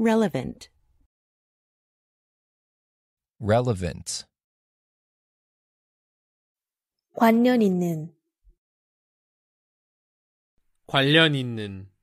Relevant. Relevant. 관련 있는 관련 있는